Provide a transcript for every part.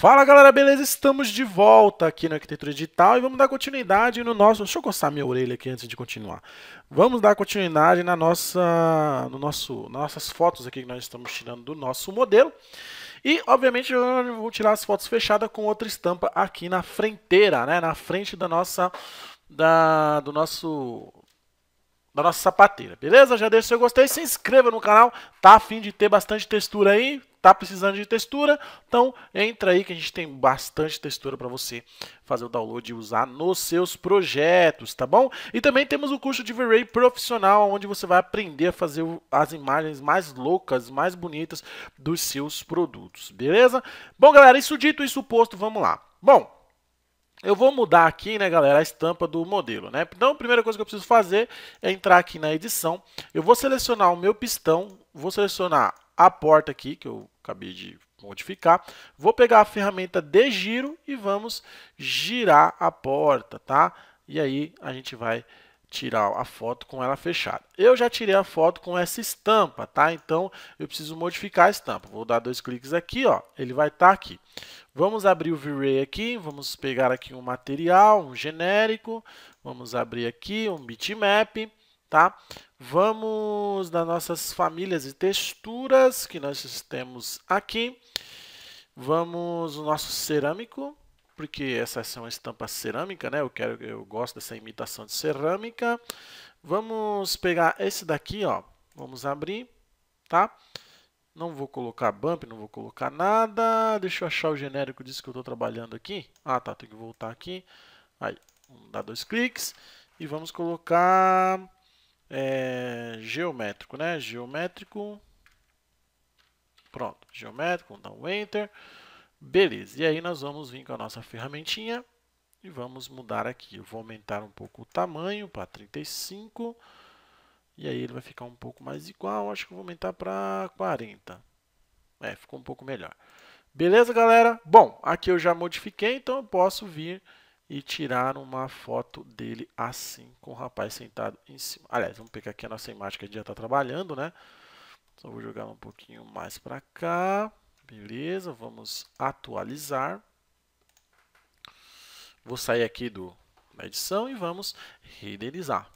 Fala galera, beleza? Estamos de volta aqui na Arquitetura Digital e vamos dar continuidade no nosso. Deixa eu coçar minha orelha aqui antes de continuar. Vamos dar continuidade na nossa, no nosso, nossas fotos aqui que nós estamos tirando do nosso modelo. E, obviamente, eu vou tirar as fotos fechadas com outra estampa aqui na fronteira, né? Na frente da nossa, da, do nosso, da nossa sapateira, beleza? Já deixa o seu gostei, se inscreva no canal, tá a fim de ter bastante textura aí, Tá precisando de textura? Então entra aí que a gente tem bastante textura para você fazer o download e usar nos seus projetos, tá bom? E também temos o curso de V-Ray profissional, onde você vai aprender a fazer as imagens mais loucas, mais bonitas dos seus produtos, beleza? Bom, galera, isso dito, isso posto, vamos lá. Bom, eu vou mudar aqui, né, galera, a estampa do modelo, né? Então, a primeira coisa que eu preciso fazer é entrar aqui na edição. Eu vou selecionar o meu pistão, vou selecionar a porta aqui, que eu acabei de modificar. Vou pegar a ferramenta de giro e vamos girar a porta, tá? E aí a gente vai tirar a foto com ela fechada. Eu já tirei a foto com essa estampa, tá? Então eu preciso modificar a estampa. Vou dar dois cliques aqui, ó, ele vai estar tá aqui. Vamos abrir o V-Ray aqui, vamos pegar aqui um material, um genérico, vamos abrir aqui um bitmap tá? Vamos nas nossas famílias e texturas que nós temos aqui. Vamos o nosso cerâmico, porque essa é uma estampa cerâmica, né? Eu quero, eu gosto dessa imitação de cerâmica. Vamos pegar esse daqui, ó. Vamos abrir, tá? Não vou colocar bump, não vou colocar nada. Deixa eu achar o genérico disso que eu estou trabalhando aqui. Ah, tá, tem que voltar aqui. Aí, vamos dar dois cliques e vamos colocar é, geométrico, né? Geométrico. Pronto, geométrico, dá então um Enter. Beleza, e aí nós vamos vir com a nossa ferramentinha e vamos mudar aqui. Eu vou aumentar um pouco o tamanho para 35 e aí ele vai ficar um pouco mais igual. Acho que vou aumentar para 40. É, ficou um pouco melhor. Beleza, galera? Bom, aqui eu já modifiquei, então eu posso vir e tiraram uma foto dele assim, com o rapaz sentado em cima. Aliás, vamos pegar aqui a nossa imagem que a gente já está trabalhando, né? Só vou jogar um pouquinho mais para cá. Beleza, vamos atualizar. Vou sair aqui do, da edição e vamos renderizar.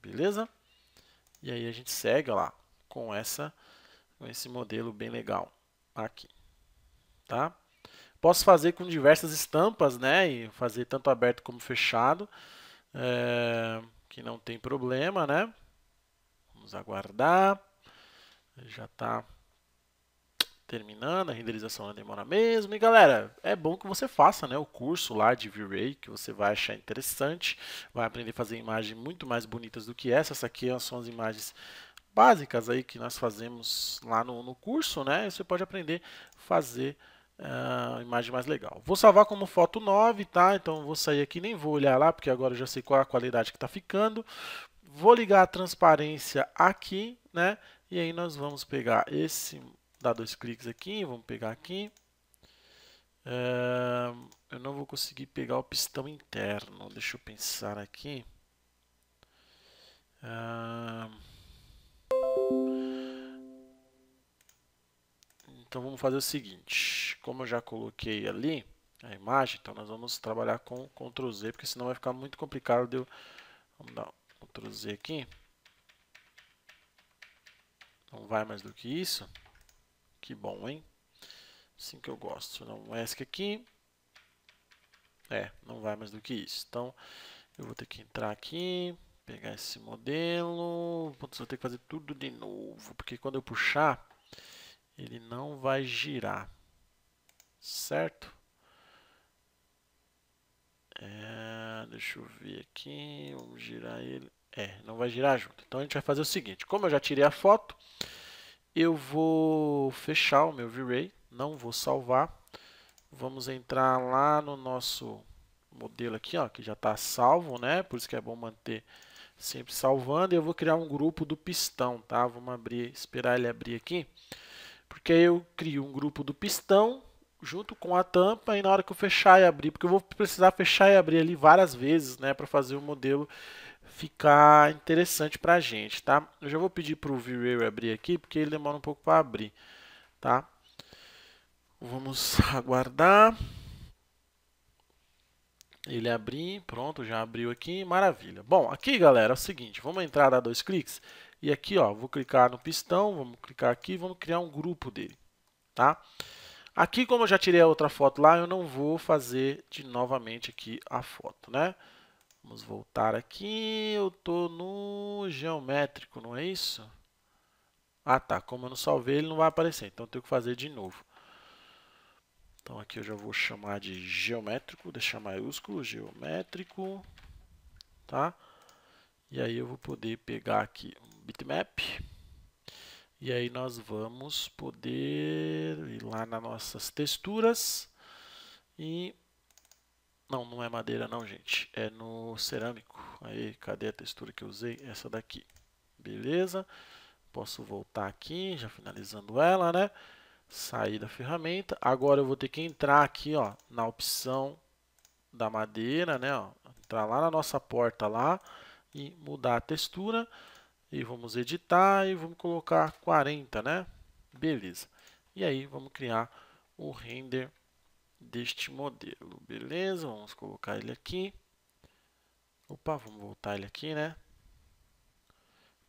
Beleza? E aí a gente segue ó lá com, essa, com esse modelo bem legal aqui. Tá? Posso fazer com diversas estampas, né? E fazer tanto aberto como fechado, é, que não tem problema, né? Vamos aguardar. Já está terminando, a renderização demora mesmo. E galera, é bom que você faça né, o curso lá de V-Ray, que você vai achar interessante, vai aprender a fazer imagens muito mais bonitas do que essa. Essas aqui são as imagens básicas aí que nós fazemos lá no, no curso, né? Você pode aprender a fazer ah, imagem mais legal. Vou salvar como foto 9, tá? Então vou sair aqui, nem vou olhar lá, porque agora eu já sei qual é a qualidade que está ficando. Vou ligar a transparência aqui, né? E aí nós vamos pegar esse, dar dois cliques aqui, vamos pegar aqui. Ah, eu não vou conseguir pegar o pistão interno, deixa eu pensar aqui. Ah, Então vamos fazer o seguinte, como eu já coloquei ali a imagem, então nós vamos trabalhar com Ctrl Z, porque senão vai ficar muito complicado de eu... Vamos dar um Ctrl Z aqui. Não vai mais do que isso. Que bom, hein? Assim que eu gosto. Não um ESC aqui. É, não vai mais do que isso. Então, eu vou ter que entrar aqui, pegar esse modelo. Putz, vou ter que fazer tudo de novo, porque quando eu puxar ele não vai girar, certo? É, deixa eu ver aqui, vamos girar ele. É, não vai girar junto. Então a gente vai fazer o seguinte, como eu já tirei a foto, eu vou fechar o meu V-Ray, não vou salvar. Vamos entrar lá no nosso modelo aqui, ó, que já está salvo, né? Por isso que é bom manter sempre salvando. E eu vou criar um grupo do pistão, tá? Vamos abrir, esperar ele abrir aqui. Porque eu crio um grupo do pistão junto com a tampa e na hora que eu fechar e abrir, porque eu vou precisar fechar e abrir ali várias vezes, né, para fazer o modelo ficar interessante para a gente, tá? Eu já vou pedir para o V-Rail abrir aqui, porque ele demora um pouco para abrir, tá? Vamos aguardar. Ele abrir, pronto, já abriu aqui, maravilha. Bom, aqui galera, é o seguinte, vamos entrar, dar dois cliques, e aqui ó, vou clicar no pistão, vamos clicar aqui, vamos criar um grupo dele, tá? Aqui, como eu já tirei a outra foto lá, eu não vou fazer de novamente aqui a foto, né? Vamos voltar aqui, eu tô no geométrico, não é isso? Ah tá, como eu não salvei ele não vai aparecer, então eu tenho que fazer de novo. Então aqui eu já vou chamar de geométrico, deixar maiúsculo, geométrico, tá? E aí eu vou poder pegar aqui um bitmap. E aí nós vamos poder ir lá nas nossas texturas e... Não, não é madeira não, gente. É no cerâmico. Aí, cadê a textura que eu usei? Essa daqui. Beleza. Posso voltar aqui, já finalizando ela, né? sair da ferramenta. Agora eu vou ter que entrar aqui ó, na opção da madeira, né? Ó, entrar lá na nossa porta lá e mudar a textura. E vamos editar e vamos colocar 40, né? Beleza. E aí vamos criar o render deste modelo. Beleza, vamos colocar ele aqui. Opa, vamos voltar ele aqui, né?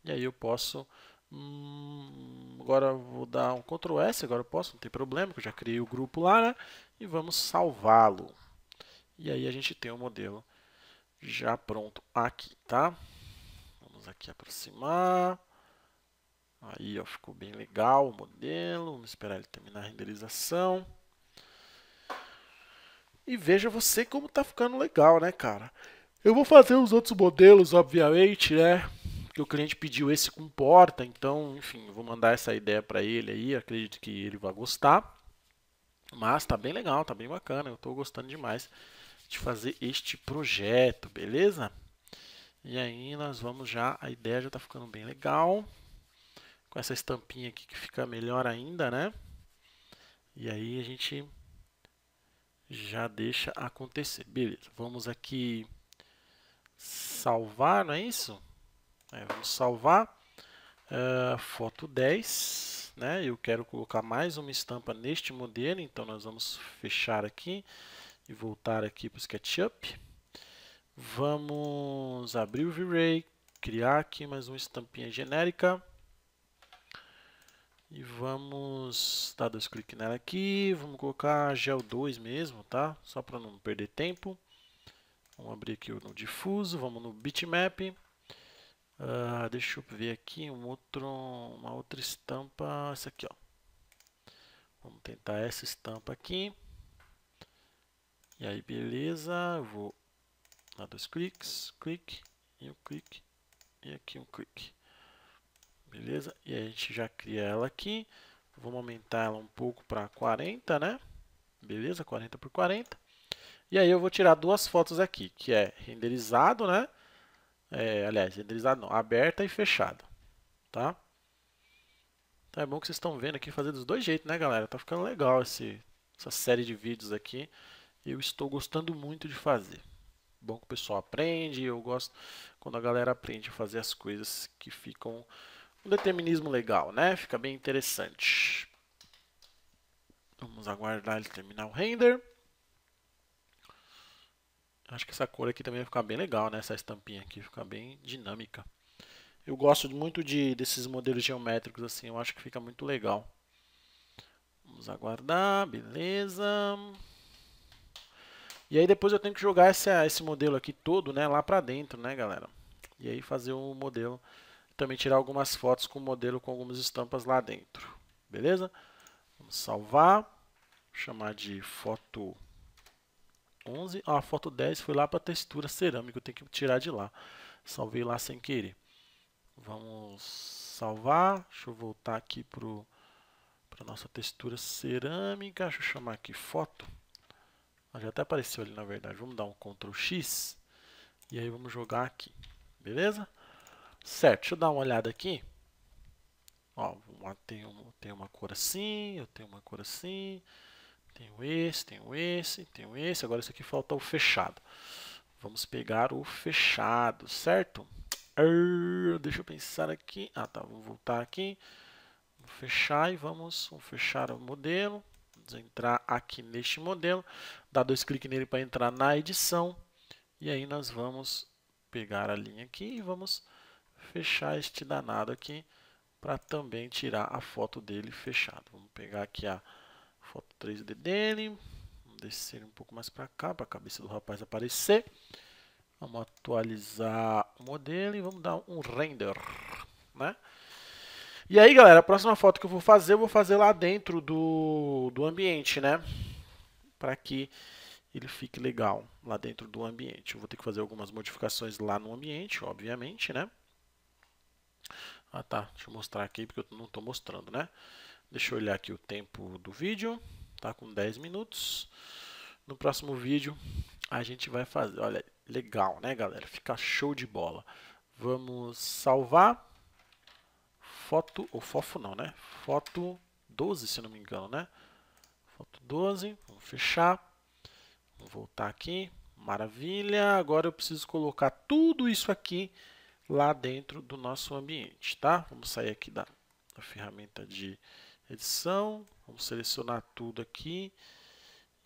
E aí eu posso Hum, agora vou dar um Ctrl S, agora eu posso, não tem problema, que eu já criei o grupo lá, né? E vamos salvá-lo. E aí a gente tem o modelo já pronto aqui, tá? Vamos aqui aproximar. Aí, ó, ficou bem legal o modelo. Vamos esperar ele terminar a renderização. E veja você como tá ficando legal, né, cara? Eu vou fazer os outros modelos, obviamente, né? que o cliente pediu esse com porta, então, enfim, vou mandar essa ideia para ele aí, acredito que ele vai gostar. Mas tá bem legal, tá bem bacana, eu estou gostando demais de fazer este projeto, beleza? E aí nós vamos já, a ideia já está ficando bem legal. Com essa estampinha aqui que fica melhor ainda, né? E aí a gente já deixa acontecer. Beleza, vamos aqui salvar, não é isso? É, vamos salvar. Uh, foto 10. Né? Eu quero colocar mais uma estampa neste modelo, então nós vamos fechar aqui e voltar aqui para o SketchUp. Vamos abrir o V-Ray, criar aqui mais uma estampinha genérica. E vamos dar dois cliques nela aqui, vamos colocar gel 2 mesmo, tá? Só para não perder tempo. Vamos abrir aqui no difuso, vamos no bitmap. Uh, deixa eu ver aqui um outro, uma outra estampa, essa aqui, ó. Vamos tentar essa estampa aqui. E aí, beleza, eu vou dar dois cliques, clique, e um clique, e aqui um clique. Beleza? E aí a gente já cria ela aqui. Vamos aumentar ela um pouco para 40, né? Beleza, 40 por 40. E aí eu vou tirar duas fotos aqui, que é renderizado, né? É, aliás, renderizado não, aberta e fechada, tá? Então é bom que vocês estão vendo aqui fazer dos dois jeitos, né, galera? Tá ficando legal esse, essa série de vídeos aqui. Eu estou gostando muito de fazer. Bom que o pessoal aprende, eu gosto quando a galera aprende a fazer as coisas que ficam um determinismo legal, né? Fica bem interessante. Vamos aguardar ele terminar o render. Acho que essa cor aqui também vai ficar bem legal, né? Essa estampinha aqui fica bem dinâmica. Eu gosto muito de, desses modelos geométricos assim, eu acho que fica muito legal. Vamos aguardar, beleza. E aí depois eu tenho que jogar esse, esse modelo aqui todo, né, lá pra dentro, né, galera? E aí fazer o um modelo, também tirar algumas fotos com o modelo com algumas estampas lá dentro, beleza? Vamos salvar, chamar de foto 11. a foto 10 foi lá para textura cerâmica. Eu tenho que tirar de lá. Salvei lá sem querer. Vamos salvar. Deixa eu voltar aqui para a nossa textura cerâmica. Deixa eu chamar aqui foto. Ah, já até apareceu ali na verdade. Vamos dar um Ctrl X. E aí vamos jogar aqui. Beleza? Certo, deixa eu dar uma olhada aqui. Ó, tem, um, tem uma cor assim, eu tenho uma cor assim. Tenho esse, tenho esse, tenho esse. Agora isso aqui falta o fechado. Vamos pegar o fechado, certo? deixa eu pensar aqui. Ah, tá. Vou voltar aqui. Vou fechar e vamos, vamos fechar o modelo. Vamos entrar aqui neste modelo. Dá dois cliques nele para entrar na edição. E aí nós vamos pegar a linha aqui e vamos fechar este danado aqui para também tirar a foto dele fechado. Vamos pegar aqui a Foto 3D dele. Vamos descer um pouco mais para cá, para a cabeça do rapaz aparecer. Vamos atualizar o modelo e vamos dar um render, né? E aí, galera, a próxima foto que eu vou fazer, eu vou fazer lá dentro do, do ambiente, né? Para que ele fique legal lá dentro do ambiente. Eu vou ter que fazer algumas modificações lá no ambiente, obviamente, né? Ah, tá. Deixa eu mostrar aqui, porque eu não estou mostrando, né? Deixa eu olhar aqui o tempo do vídeo. Tá com 10 minutos. No próximo vídeo a gente vai fazer. Olha, legal, né, galera? Fica show de bola. Vamos salvar foto ou fofo não, né? Foto 12, se não me engano, né? Foto 12. Vamos fechar. Vamos voltar aqui. Maravilha. Agora eu preciso colocar tudo isso aqui lá dentro do nosso ambiente, tá? Vamos sair aqui da, da ferramenta de edição. Vamos selecionar tudo aqui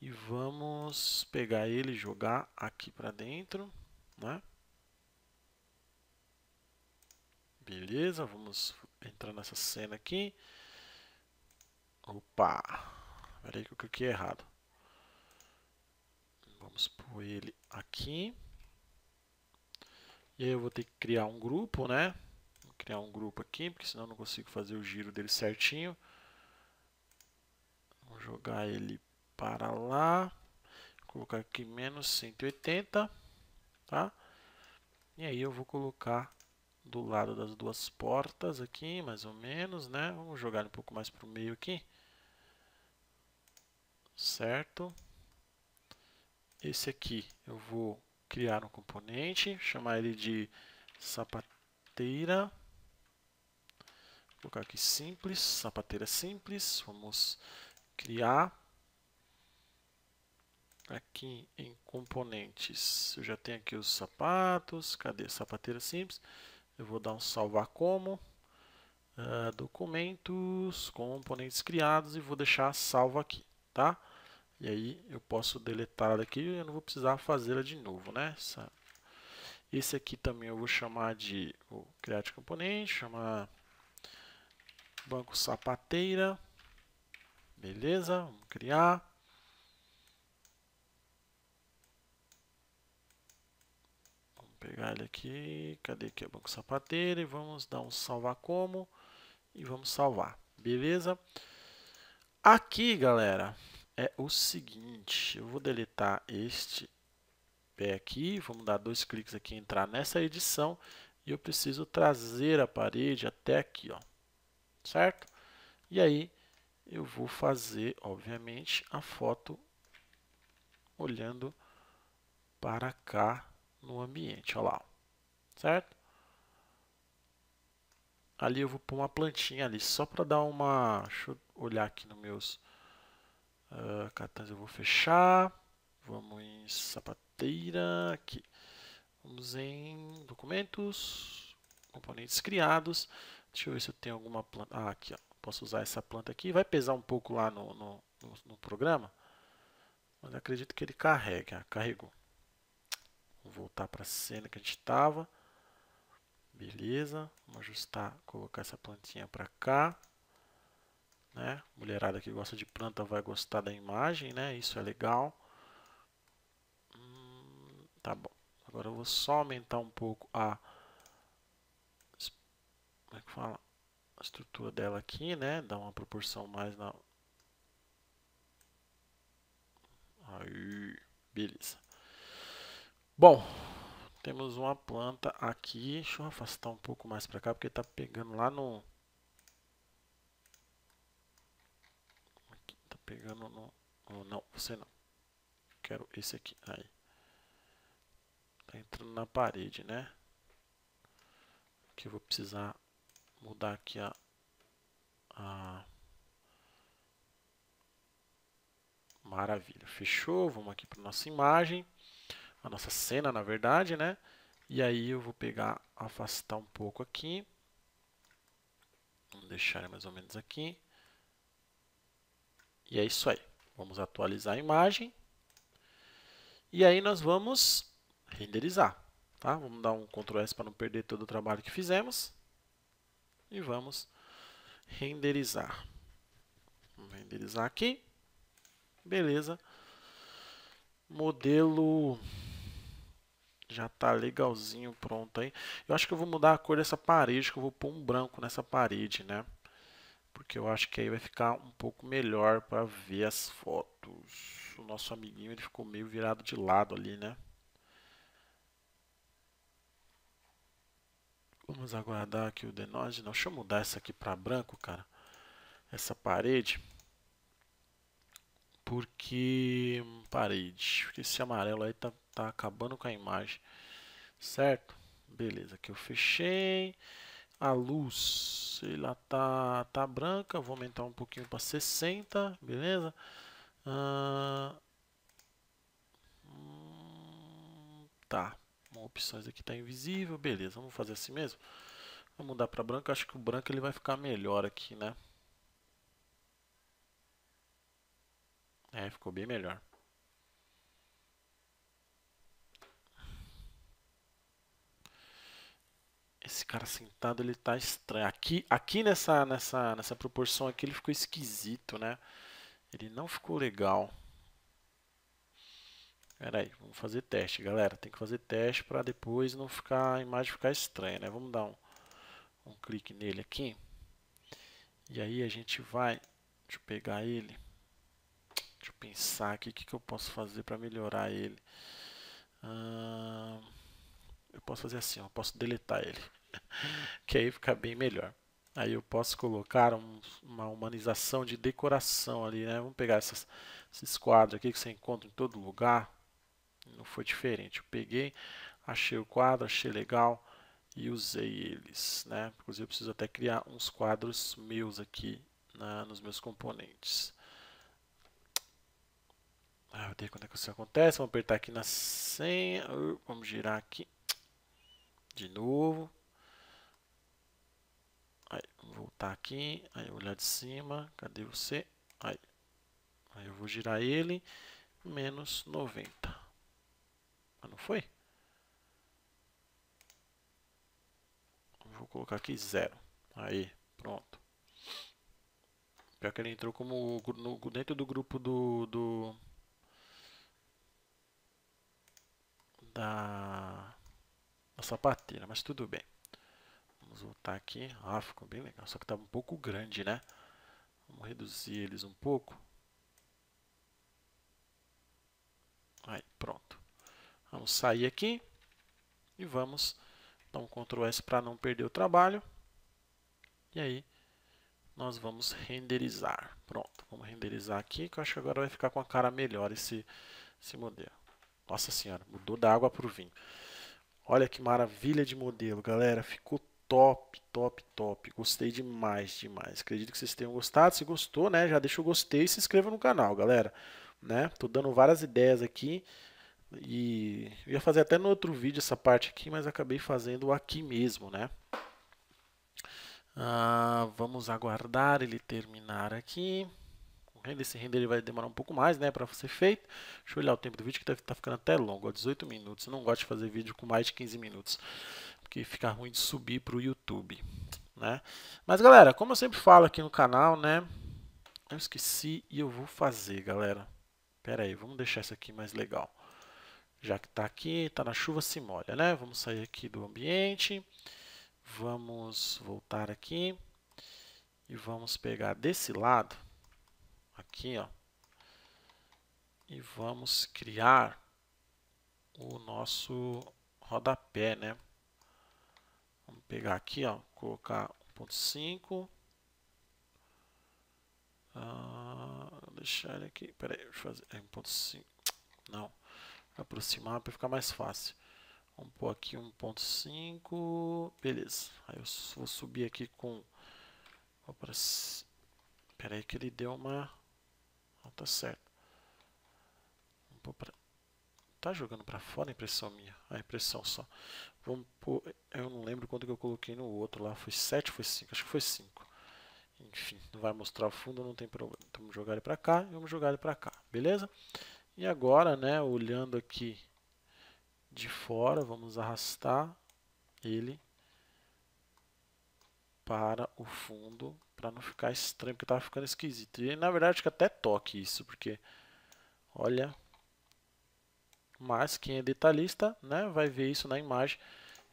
e vamos pegar ele e jogar aqui para dentro, né? Beleza, vamos entrar nessa cena aqui. Opa, peraí que eu cliquei errado. Vamos pôr ele aqui. E aí eu vou ter que criar um grupo, né? Vou criar um grupo aqui, porque senão eu não consigo fazer o giro dele certinho jogar ele para lá, colocar aqui menos 180, tá? E aí eu vou colocar do lado das duas portas aqui, mais ou menos, né? Vamos jogar um pouco mais para o meio aqui. Certo? Esse aqui eu vou criar um componente, chamar ele de sapateira. Vou colocar aqui simples, sapateira simples. Vamos criar. Aqui em componentes, eu já tenho aqui os sapatos, cadê sapateira simples? Eu vou dar um salvar como, uh, documentos, componentes criados e vou deixar salvo aqui, tá? E aí eu posso deletar daqui, eu não vou precisar fazer ela de novo, né? Essa, esse aqui também eu vou chamar de, vou criar de componente, chamar banco sapateira, Beleza, vamos criar. Vamos pegar ele aqui, cadê aqui o é banco sapateiro e vamos dar um salvar como e vamos salvar, beleza? Aqui, galera, é o seguinte, eu vou deletar este pé aqui, vamos dar dois cliques aqui, entrar nessa edição e eu preciso trazer a parede até aqui, ó, certo? E aí eu vou fazer, obviamente, a foto olhando para cá no ambiente, olha lá, certo? Ali eu vou pôr uma plantinha ali, só para dar uma... Deixa eu olhar aqui nos meus uh, cartões, eu vou fechar, vamos em sapateira, aqui, vamos em documentos, componentes criados, deixa eu ver se eu tenho alguma planta, ah, aqui, ó Posso usar essa planta aqui. Vai pesar um pouco lá no, no, no programa. Mas acredito que ele carrega. Carregou. Vou voltar para a cena que a gente estava. Beleza. Vamos ajustar, colocar essa plantinha para cá. Né? Mulherada que gosta de planta vai gostar da imagem, né? Isso é legal. Hum, tá bom. Agora eu vou só aumentar um pouco a... Como é que fala? estrutura dela aqui, né? Dá uma proporção mais na... Aí, beleza. Bom, temos uma planta aqui. Deixa eu afastar um pouco mais para cá, porque tá pegando lá no... Aqui, tá pegando no... Oh, não, você não. Quero esse aqui. Aí. Tá entrando na parede, né? Que eu vou precisar mudar aqui a, a Maravilha, fechou. Vamos aqui para nossa imagem, a nossa cena, na verdade, né? E aí eu vou pegar, afastar um pouco aqui. Vamos deixar mais ou menos aqui. E é isso aí. Vamos atualizar a imagem. E aí nós vamos renderizar, tá? Vamos dar um Ctrl S para não perder todo o trabalho que fizemos e vamos renderizar. Vamos renderizar aqui. Beleza. Modelo já tá legalzinho pronto aí. Eu acho que eu vou mudar a cor dessa parede, que eu vou pôr um branco nessa parede, né? Porque eu acho que aí vai ficar um pouco melhor para ver as fotos. O nosso amiguinho ele ficou meio virado de lado ali, né? Vamos aguardar aqui o denoise. Não, deixa eu mudar essa aqui para branco, cara. Essa parede. Porque... Hum, parede. Porque esse amarelo aí tá, tá acabando com a imagem. Certo? Beleza, aqui eu fechei. A luz, lá tá, tá branca. Vou aumentar um pouquinho para 60, beleza? Ah, tá opções aqui está invisível, beleza, vamos fazer assim mesmo. Vamos mudar para branco, acho que o branco ele vai ficar melhor aqui, né? É, ficou bem melhor. Esse cara sentado ele tá estranho. Aqui, aqui nessa, nessa, nessa proporção aqui ele ficou esquisito, né? Ele não ficou legal. Pera aí, vamos fazer teste, galera. Tem que fazer teste para depois não ficar a imagem ficar estranha, né? Vamos dar um, um clique nele aqui. E aí a gente vai, deixa eu pegar ele. Deixa eu pensar aqui o que, que eu posso fazer para melhorar ele. Ah, eu posso fazer assim, eu posso deletar ele. que aí fica bem melhor. Aí eu posso colocar um, uma humanização de decoração ali, né? Vamos pegar essas, esses quadros aqui que você encontra em todo lugar não foi diferente. Eu peguei, achei o quadro, achei legal e usei eles, né? Inclusive eu preciso até criar uns quadros meus aqui na, né, nos meus componentes. Ah, eu dei quando é que isso acontece. Vamos apertar aqui na senha. Uh, vamos girar aqui. De novo. Aí, voltar aqui. Aí, olhar de cima. Cadê você? Aí. Aí eu vou girar ele. Menos 90. Ah, não foi? Vou colocar aqui zero. Aí, pronto. Pior que ele entrou como no, dentro do grupo do, do da, da sapatilha, mas tudo bem. Vamos voltar aqui. Ah, ficou bem legal, só que tá um pouco grande, né? Vamos reduzir eles um pouco. Aí, pronto. Vamos sair aqui e vamos dar um Ctrl S para não perder o trabalho. E aí nós vamos renderizar. Pronto, vamos renderizar aqui, que eu acho que agora vai ficar com a cara melhor esse, esse modelo. Nossa senhora, mudou da água para o vinho. Olha que maravilha de modelo, galera. Ficou top, top, top. Gostei demais, demais. Acredito que vocês tenham gostado. Se gostou, né, já deixa o gostei e se inscreva no canal, galera. Né? Tô dando várias ideias aqui e eu ia fazer até no outro vídeo essa parte aqui, mas acabei fazendo aqui mesmo, né? Ah, vamos aguardar ele terminar aqui. Esse render ele vai demorar um pouco mais, né, para ser feito. Deixa eu olhar o tempo do vídeo que está ficando até longo, 18 minutos. Eu não gosto de fazer vídeo com mais de 15 minutos, porque fica ruim de subir para o YouTube, né? Mas galera, como eu sempre falo aqui no canal, né, eu esqueci e eu vou fazer, galera. Pera aí, vamos deixar isso aqui mais legal já que está aqui, está na chuva, se molha, né? Vamos sair aqui do ambiente, vamos voltar aqui e vamos pegar desse lado, aqui, ó, e vamos criar o nosso rodapé, né? Vamos pegar aqui, ó, colocar 1.5, ah, deixar ele aqui, peraí, deixa eu fazer, 1.5, é, não, aproximar para ficar mais fácil. Vamos pôr aqui 1.5, beleza. Aí eu vou subir aqui com... espera aí que ele deu uma... Não, tá certo. pra... Tá jogando para fora a impressão minha? A impressão só. Vamos pôr... Eu não lembro quanto que eu coloquei no outro lá. Foi 7 foi 5? Acho que foi 5. Enfim, não vai mostrar o fundo, não tem problema. Então vamos jogar ele para cá e vamos jogar ele para cá, beleza? Beleza? E agora, né, olhando aqui de fora, vamos arrastar ele para o fundo para não ficar estranho, porque estava ficando esquisito. E na verdade que até toque isso, porque olha, mas quem é detalhista, né, vai ver isso na imagem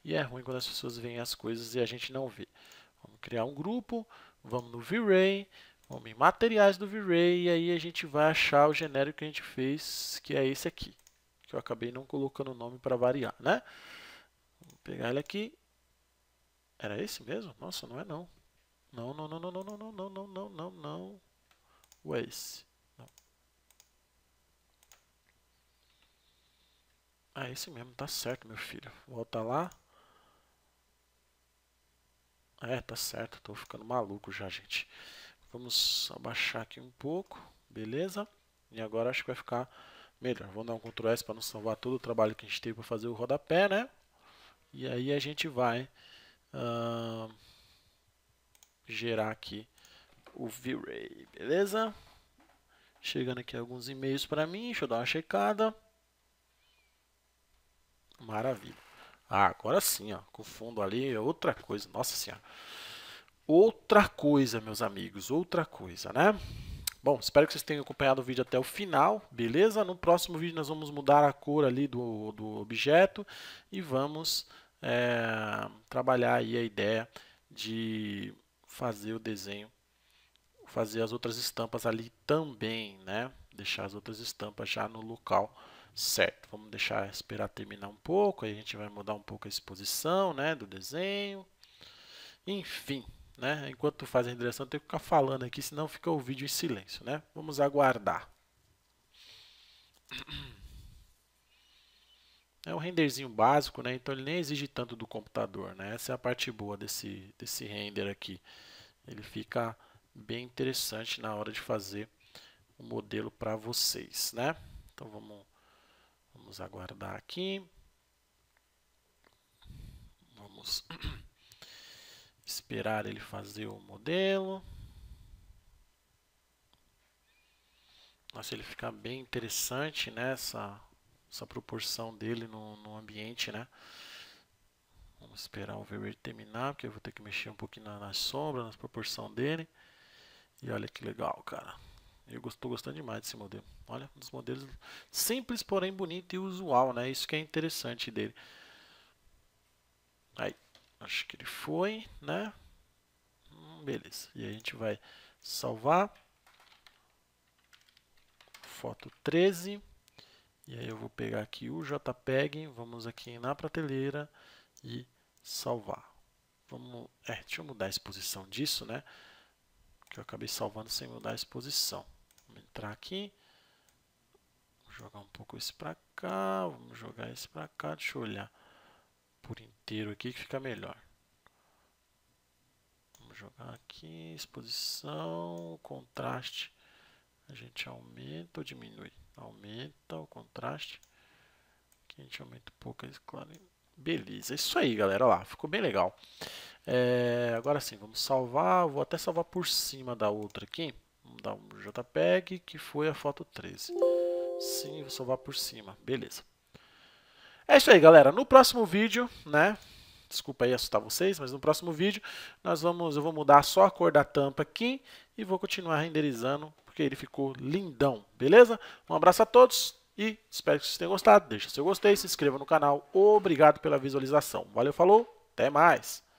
e é ruim quando as pessoas veem as coisas e a gente não vê. Vamos criar um grupo, vamos no V-Ray, Vamos em materiais do V-Ray e aí a gente vai achar o genérico que a gente fez, que é esse aqui. Que eu acabei não colocando o nome para variar, né? Vou pegar ele aqui. Era esse mesmo? Nossa, não é não. Não, não, não, não, não, não, não, não, não, não, não. Ou é esse? Não. Ah, é esse mesmo, tá certo, meu filho. Volta lá. É, tá certo, tô ficando maluco já, gente. Vamos abaixar aqui um pouco, beleza? E agora acho que vai ficar melhor. Vamos dar um Ctrl S para não salvar todo o trabalho que a gente teve para fazer o rodapé, né? E aí a gente vai uh, gerar aqui o V-Ray, beleza? Chegando aqui alguns e-mails para mim, deixa eu dar uma checada. Maravilha. Ah, agora sim, ó, com o fundo ali é outra coisa, nossa senhora. Outra coisa, meus amigos, outra coisa, né? Bom, espero que vocês tenham acompanhado o vídeo até o final, beleza? No próximo vídeo nós vamos mudar a cor ali do, do objeto e vamos é, trabalhar aí a ideia de fazer o desenho, fazer as outras estampas ali também, né? Deixar as outras estampas já no local certo. Vamos deixar esperar terminar um pouco, aí a gente vai mudar um pouco a exposição né, do desenho. Enfim, né? Enquanto tu faz a direção, tem que ficar falando aqui, senão fica o vídeo em silêncio, né? Vamos aguardar. É um renderzinho básico, né? Então ele nem exige tanto do computador, né? Essa é a parte boa desse desse render aqui. Ele fica bem interessante na hora de fazer o um modelo para vocês, né? Então vamos vamos aguardar aqui. Vamos esperar ele fazer o modelo. Nossa, ele fica bem interessante, né? Essa, proporção dele no, no ambiente, né? Vamos esperar o verde terminar, porque eu vou ter que mexer um pouquinho na, na sombra, na proporção dele. E olha que legal, cara. Eu estou gostando demais desse modelo. Olha, um dos modelos simples, porém bonito e usual, né? Isso que é interessante dele. Aí. Acho que ele foi, né? Hum, beleza. E a gente vai salvar. Foto 13. E aí eu vou pegar aqui o JPEG, vamos aqui na prateleira e salvar. Vamos, é, deixa eu mudar a exposição disso, né? Que eu acabei salvando sem mudar a exposição. Vamos entrar aqui. Vou jogar um pouco esse para cá, vamos jogar esse para cá, deixa eu olhar por inteiro aqui que fica melhor. Vamos jogar aqui, exposição, contraste. A gente aumenta ou diminui? Aumenta o contraste. Aqui a gente aumenta um pouco a esclareza. Beleza, é isso aí galera, Olha lá, ficou bem legal. É, agora sim, vamos salvar, vou até salvar por cima da outra aqui. Vamos dar um JPEG, que foi a foto 13. Sim, vou salvar por cima, beleza. É isso aí, galera. No próximo vídeo, né? Desculpa aí assustar vocês, mas no próximo vídeo nós vamos, eu vou mudar só a cor da tampa aqui e vou continuar renderizando porque ele ficou lindão, beleza? Um abraço a todos e espero que vocês tenham gostado. Deixa seu gostei, se inscreva no canal. Obrigado pela visualização. Valeu, falou, até mais!